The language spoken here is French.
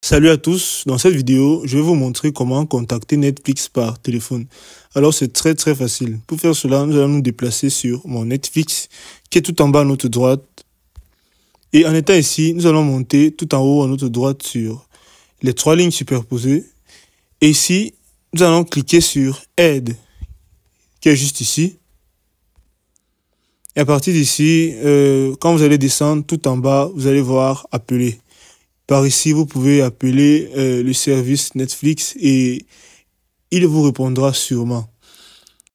Salut à tous, dans cette vidéo, je vais vous montrer comment contacter Netflix par téléphone. Alors c'est très très facile. Pour faire cela, nous allons nous déplacer sur mon Netflix qui est tout en bas à notre droite. Et en étant ici, nous allons monter tout en haut à notre droite sur les trois lignes superposées. Et ici, nous allons cliquer sur Aide qui est juste ici. Et à partir d'ici, euh, quand vous allez descendre tout en bas, vous allez voir Appeler. Par ici, vous pouvez appeler euh, le service Netflix et il vous répondra sûrement.